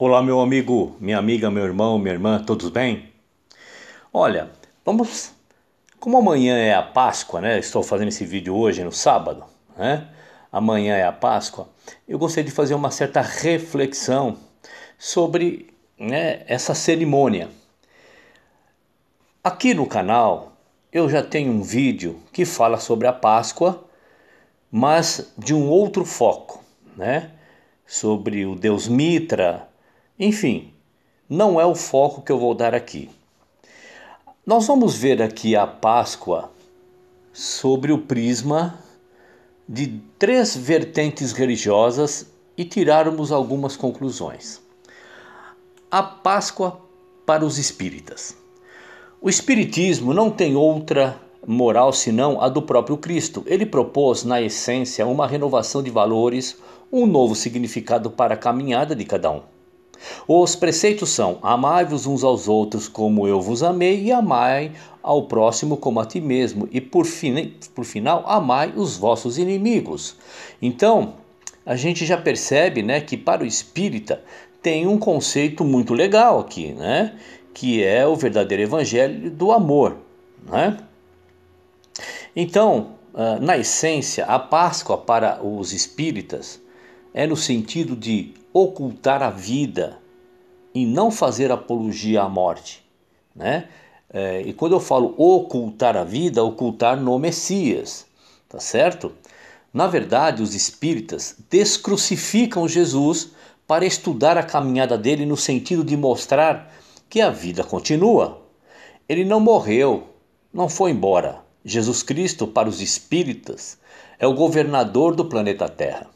Olá, meu amigo, minha amiga, meu irmão, minha irmã, todos bem? Olha, vamos. Como amanhã é a Páscoa, né? Estou fazendo esse vídeo hoje, no sábado, né? Amanhã é a Páscoa. Eu gostaria de fazer uma certa reflexão sobre né, essa cerimônia. Aqui no canal eu já tenho um vídeo que fala sobre a Páscoa, mas de um outro foco, né? Sobre o deus Mitra, enfim, não é o foco que eu vou dar aqui. Nós vamos ver aqui a Páscoa sobre o prisma de três vertentes religiosas e tirarmos algumas conclusões. A Páscoa para os espíritas. O espiritismo não tem outra moral senão a do próprio Cristo. Ele propôs, na essência, uma renovação de valores, um novo significado para a caminhada de cada um. Os preceitos são: amai-vos uns aos outros como eu vos amei, e amai ao próximo como a ti mesmo, e por, fim, por final, amai os vossos inimigos. Então, a gente já percebe né, que para o espírita tem um conceito muito legal aqui, né, que é o verdadeiro evangelho do amor. Né? Então, ah, na essência, a Páscoa para os espíritas é no sentido de ocultar a vida e não fazer apologia à morte, né? É, e quando eu falo ocultar a vida, ocultar no Messias, tá certo? Na verdade, os espíritas descrucificam Jesus para estudar a caminhada dele no sentido de mostrar que a vida continua. Ele não morreu, não foi embora. Jesus Cristo, para os espíritas, é o governador do planeta Terra.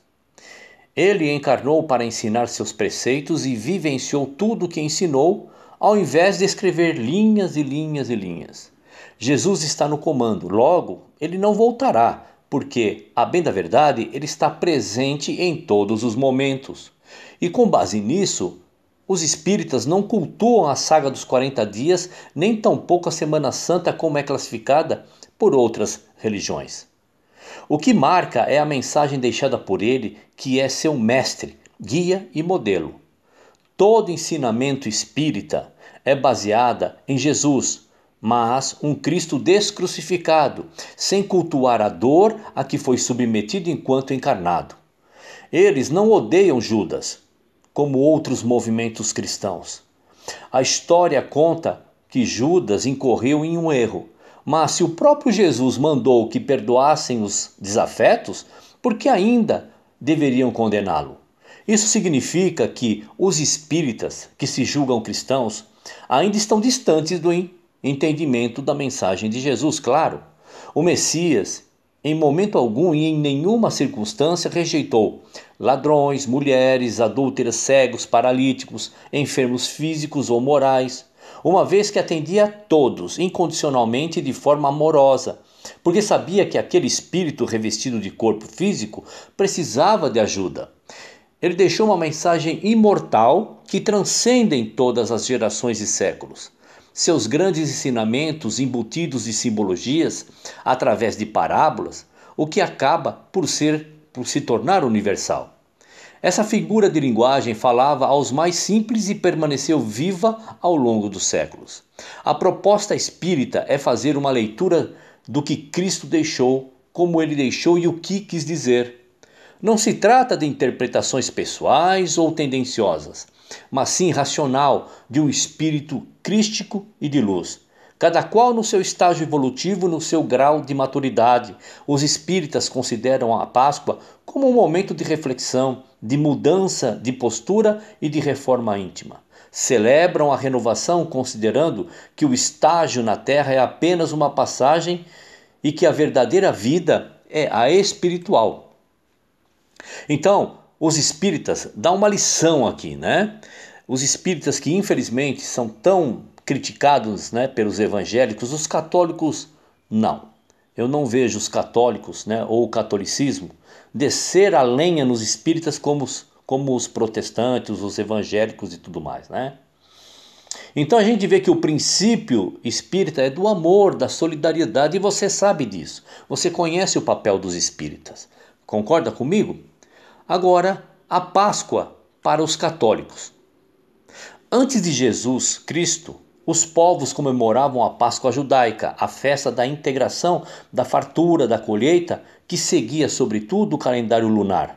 Ele encarnou para ensinar seus preceitos e vivenciou tudo o que ensinou, ao invés de escrever linhas e linhas e linhas. Jesus está no comando, logo, ele não voltará, porque, a bem da verdade, ele está presente em todos os momentos. E com base nisso, os espíritas não cultuam a saga dos 40 dias, nem tampouco a Semana Santa como é classificada por outras religiões. O que marca é a mensagem deixada por ele, que é seu mestre, guia e modelo. Todo ensinamento espírita é baseada em Jesus, mas um Cristo descrucificado, sem cultuar a dor a que foi submetido enquanto encarnado. Eles não odeiam Judas, como outros movimentos cristãos. A história conta que Judas incorreu em um erro mas se o próprio Jesus mandou que perdoassem os desafetos, por que ainda deveriam condená-lo? Isso significa que os espíritas que se julgam cristãos ainda estão distantes do entendimento da mensagem de Jesus, claro. O Messias, em momento algum e em nenhuma circunstância, rejeitou ladrões, mulheres, adúlteras, cegos, paralíticos, enfermos físicos ou morais, uma vez que atendia a todos incondicionalmente e de forma amorosa, porque sabia que aquele espírito revestido de corpo físico precisava de ajuda. Ele deixou uma mensagem imortal que transcende em todas as gerações e séculos. Seus grandes ensinamentos, embutidos de simbologias, através de parábolas, o que acaba por ser por se tornar universal. Essa figura de linguagem falava aos mais simples e permaneceu viva ao longo dos séculos. A proposta espírita é fazer uma leitura do que Cristo deixou, como ele deixou e o que quis dizer. Não se trata de interpretações pessoais ou tendenciosas, mas sim racional de um espírito crístico e de luz, cada qual no seu estágio evolutivo, no seu grau de maturidade. Os espíritas consideram a Páscoa como um momento de reflexão, de mudança de postura e de reforma íntima. Celebram a renovação considerando que o estágio na Terra é apenas uma passagem e que a verdadeira vida é a espiritual. Então, os espíritas dão uma lição aqui, né? Os espíritas que infelizmente são tão criticados né, pelos evangélicos, os católicos não. Eu não vejo os católicos né, ou o catolicismo descer a lenha nos espíritas como os, como os protestantes, os evangélicos e tudo mais. Né? Então a gente vê que o princípio espírita é do amor, da solidariedade, e você sabe disso. Você conhece o papel dos espíritas. Concorda comigo? Agora, a Páscoa para os católicos. Antes de Jesus Cristo, os povos comemoravam a Páscoa judaica, a festa da integração, da fartura, da colheita, que seguia sobretudo o calendário lunar.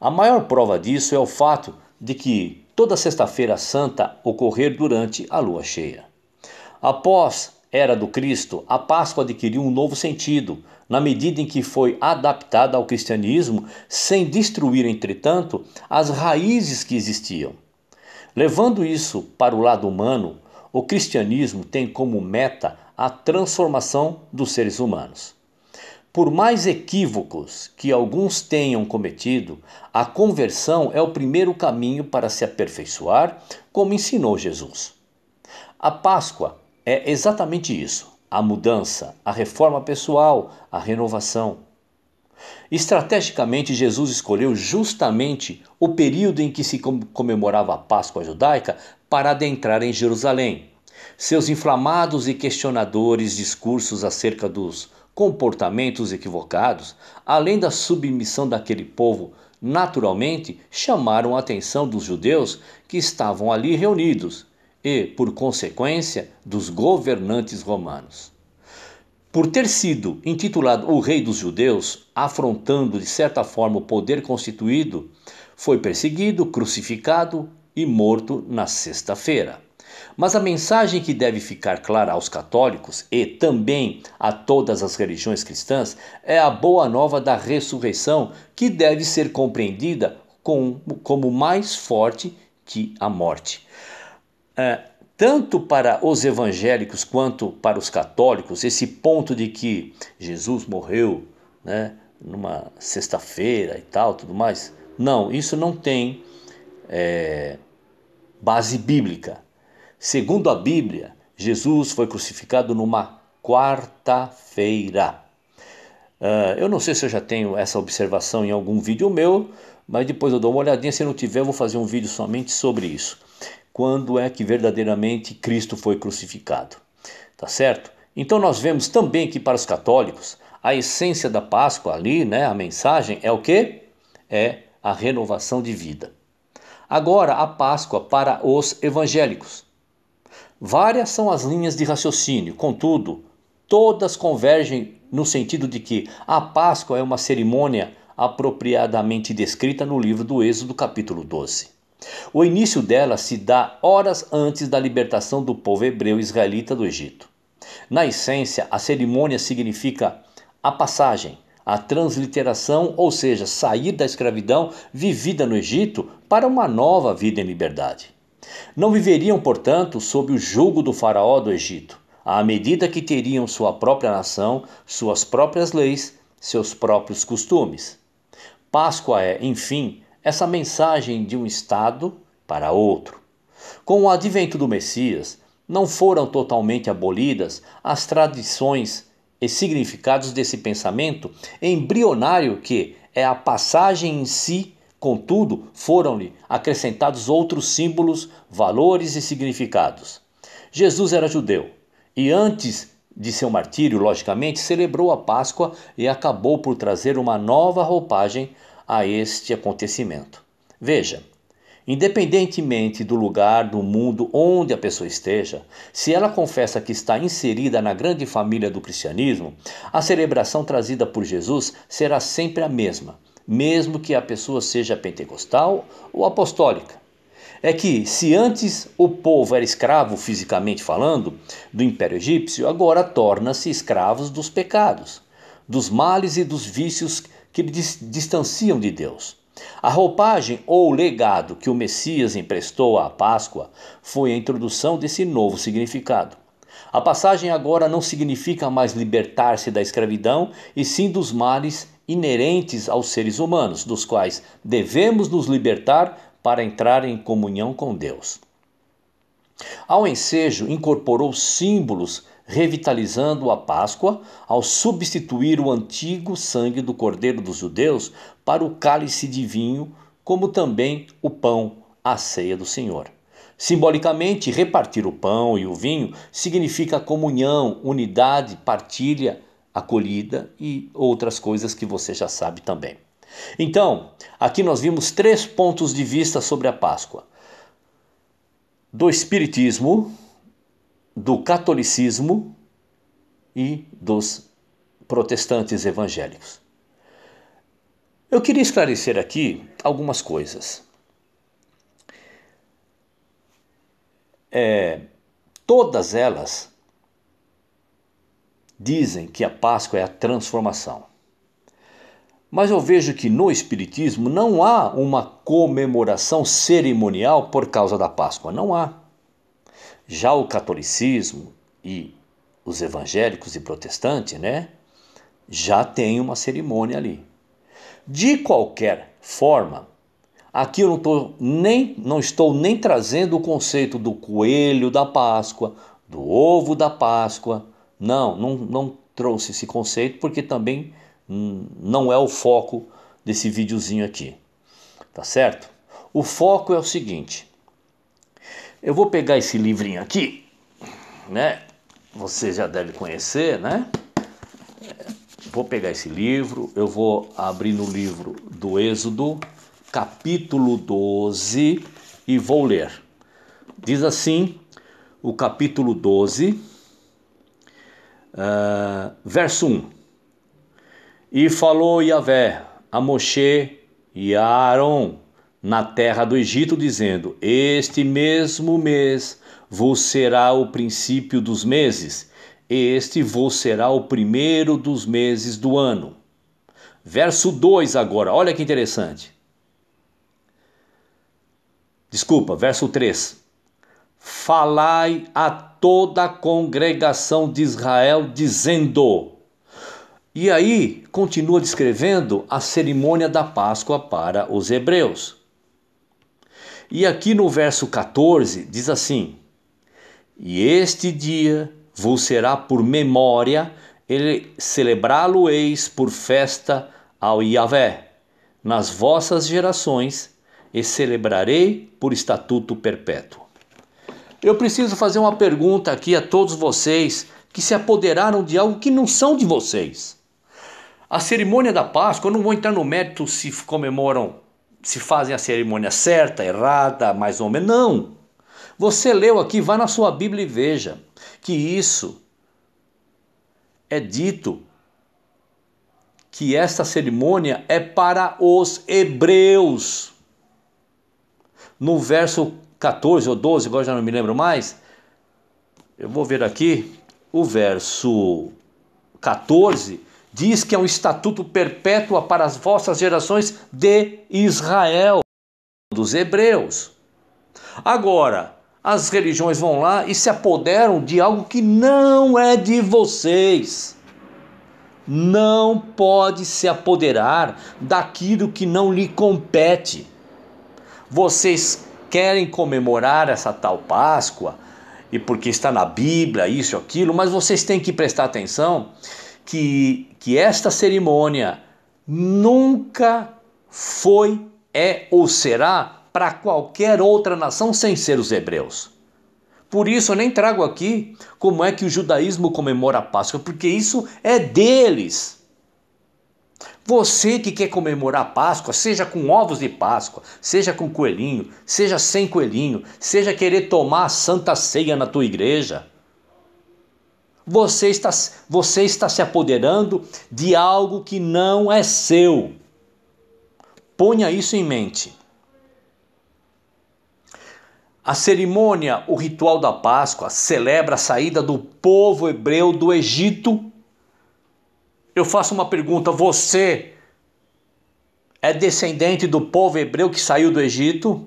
A maior prova disso é o fato de que toda Sexta-feira Santa ocorrer durante a lua cheia. Após era do Cristo, a Páscoa adquiriu um novo sentido, na medida em que foi adaptada ao cristianismo, sem destruir, entretanto, as raízes que existiam. Levando isso para o lado humano, o cristianismo tem como meta a transformação dos seres humanos. Por mais equívocos que alguns tenham cometido, a conversão é o primeiro caminho para se aperfeiçoar, como ensinou Jesus. A Páscoa é exatamente isso: a mudança, a reforma pessoal, a renovação. Estrategicamente, Jesus escolheu justamente o período em que se comemorava a Páscoa judaica para adentrar em Jerusalém. Seus inflamados e questionadores discursos acerca dos comportamentos equivocados, além da submissão daquele povo, naturalmente chamaram a atenção dos judeus que estavam ali reunidos e, por consequência, dos governantes romanos. Por ter sido intitulado o Rei dos Judeus, afrontando de certa forma o poder constituído, foi perseguido, crucificado e morto na sexta-feira. Mas a mensagem que deve ficar clara aos católicos e também a todas as religiões cristãs é a boa nova da ressurreição, que deve ser compreendida como mais forte que a morte. É, tanto para os evangélicos quanto para os católicos, esse ponto de que Jesus morreu né, numa sexta-feira e tal, tudo mais, não, isso não tem é, base bíblica. Segundo a Bíblia, Jesus foi crucificado numa quarta-feira. Uh, eu não sei se eu já tenho essa observação em algum vídeo meu, mas depois eu dou uma olhadinha. Se não tiver, eu vou fazer um vídeo somente sobre isso quando é que verdadeiramente Cristo foi crucificado. Tá certo? Então nós vemos também que para os católicos, a essência da Páscoa ali, né, a mensagem é o quê? É a renovação de vida. Agora a Páscoa para os evangélicos. Várias são as linhas de raciocínio, contudo, todas convergem no sentido de que a Páscoa é uma cerimônia apropriadamente descrita no livro do Êxodo, capítulo 12. O início dela se dá horas antes da libertação do povo hebreu israelita do Egito. Na essência, a cerimônia significa a passagem, a transliteração, ou seja, sair da escravidão vivida no Egito para uma nova vida em liberdade. Não viveriam, portanto, sob o jugo do faraó do Egito, à medida que teriam sua própria nação, suas próprias leis, seus próprios costumes. Páscoa é, enfim, essa mensagem de um Estado para outro. Com o advento do Messias, não foram totalmente abolidas as tradições e significados desse pensamento embrionário que é a passagem em si, contudo, foram-lhe acrescentados outros símbolos, valores e significados. Jesus era judeu e antes de seu martírio, logicamente, celebrou a Páscoa e acabou por trazer uma nova roupagem a este acontecimento. Veja, independentemente do lugar, do mundo onde a pessoa esteja, se ela confessa que está inserida na grande família do cristianismo, a celebração trazida por Jesus será sempre a mesma, mesmo que a pessoa seja pentecostal ou apostólica é que se antes o povo era escravo fisicamente falando do Império Egípcio, agora torna-se escravos dos pecados, dos males e dos vícios que lhe distanciam de Deus. A roupagem ou legado que o Messias emprestou à Páscoa foi a introdução desse novo significado. A passagem agora não significa mais libertar-se da escravidão, e sim dos males inerentes aos seres humanos, dos quais devemos nos libertar para entrar em comunhão com Deus. Ao ensejo, incorporou símbolos revitalizando a Páscoa ao substituir o antigo sangue do Cordeiro dos Judeus para o cálice de vinho, como também o pão, a ceia do Senhor. Simbolicamente, repartir o pão e o vinho significa comunhão, unidade, partilha, acolhida e outras coisas que você já sabe também. Então, aqui nós vimos três pontos de vista sobre a Páscoa: do Espiritismo, do catolicismo e dos protestantes evangélicos. Eu queria esclarecer aqui algumas coisas. É, todas elas dizem que a Páscoa é a transformação. Mas eu vejo que no Espiritismo não há uma comemoração cerimonial por causa da Páscoa. Não há. Já o catolicismo e os evangélicos e protestantes, né? Já tem uma cerimônia ali. De qualquer forma, aqui eu não, tô nem, não estou nem trazendo o conceito do coelho da Páscoa, do ovo da Páscoa. Não, não, não trouxe esse conceito porque também não é o foco desse videozinho aqui. Tá certo? O foco é o seguinte: eu vou pegar esse livrinho aqui, né? Você já deve conhecer, né? Vou pegar esse livro, eu vou abrir no livro do Êxodo, capítulo 12, e vou ler. Diz assim, o capítulo 12, uh, ah, verso 1. E falou Yahvé a Moshe e a Aaron, na terra do Egito, dizendo: Este mesmo mês vos será o princípio dos meses, este vos será o primeiro dos meses do ano. Verso 2 agora, olha que interessante. Desculpa, verso 3. Falai a toda a congregação de Israel, dizendo. E aí, continua descrevendo a cerimônia da Páscoa para os hebreus. E aqui no verso 14 diz assim: E este dia vos será por memória, ele celebrá-lo-eis por festa ao Iavé, nas vossas gerações, e celebrarei por estatuto perpétuo. Eu preciso fazer uma pergunta aqui a todos vocês que se apoderaram de algo que não são de vocês. A cerimônia da Páscoa, eu não vou entrar no mérito se comemoram se fazem a cerimônia certa, errada, mais ou menos. Não! Você leu aqui, vá na sua Bíblia e veja que isso é dito que esta cerimônia é para os hebreus. No verso 14 ou 12, agora já não me lembro mais, eu vou ver aqui o verso 14 diz que é um estatuto perpétuo para as vossas gerações de Israel, dos hebreus. Agora, as religiões vão lá e se apoderam de algo que não é de vocês. Não pode se apoderar daquilo que não lhe compete. Vocês querem comemorar essa tal Páscoa, e porque está na Bíblia, isso, aquilo, mas vocês têm que prestar atenção que, que esta cerimônia nunca foi, é ou será para qualquer outra nação sem ser os hebreus. Por isso eu nem trago aqui como é que o judaísmo comemora a Páscoa, porque isso é deles. Você que quer comemorar a Páscoa, seja com ovos de Páscoa, seja com coelhinho, seja sem coelhinho, seja querer tomar a santa ceia na tua igreja, você está, você está se apoderando de algo que não é seu. Ponha isso em mente. A cerimônia, o ritual da Páscoa, celebra a saída do povo hebreu do Egito. Eu faço uma pergunta: você é descendente do povo hebreu que saiu do Egito?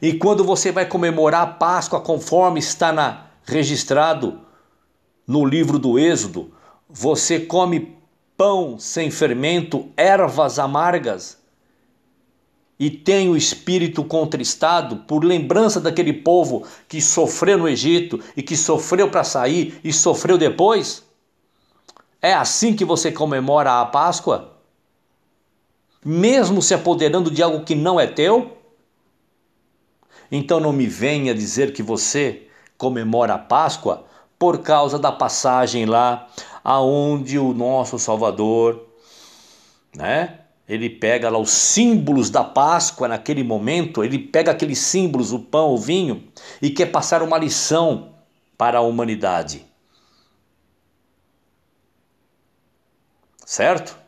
E quando você vai comemorar a Páscoa conforme está na, registrado no livro do Êxodo, você come pão sem fermento, ervas amargas, e tem o espírito contristado por lembrança daquele povo que sofreu no Egito e que sofreu para sair e sofreu depois? É assim que você comemora a Páscoa? Mesmo se apoderando de algo que não é teu? Então não me venha dizer que você comemora a Páscoa por causa da passagem lá aonde o nosso Salvador, né? Ele pega lá os símbolos da Páscoa naquele momento, ele pega aqueles símbolos, o pão, o vinho, e quer passar uma lição para a humanidade. Certo?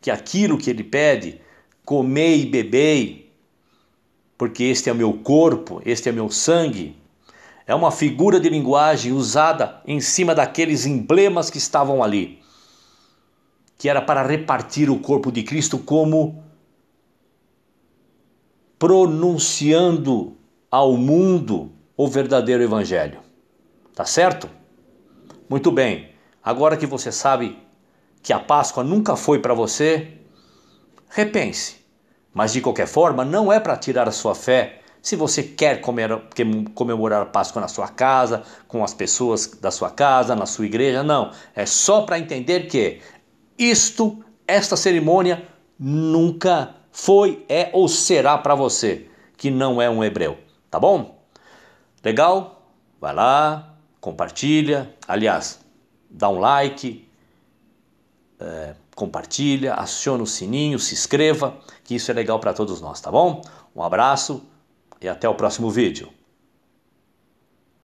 Que aquilo que ele pede, comei e bebei, porque este é meu corpo, este é meu sangue. É uma figura de linguagem usada em cima daqueles emblemas que estavam ali, que era para repartir o corpo de Cristo como pronunciando ao mundo o verdadeiro evangelho. Tá certo? Muito bem. Agora que você sabe que a Páscoa nunca foi para você, repense. Mas de qualquer forma, não é para tirar a sua fé. Se você quer comemorar a Páscoa na sua casa, com as pessoas da sua casa, na sua igreja, não. É só para entender que isto, esta cerimônia, nunca foi, é ou será para você que não é um hebreu. Tá bom? Legal? Vai lá, compartilha. Aliás, dá um like. É compartilha, aciona o sininho, se inscreva, que isso é legal para todos nós, tá bom? Um abraço e até o próximo vídeo.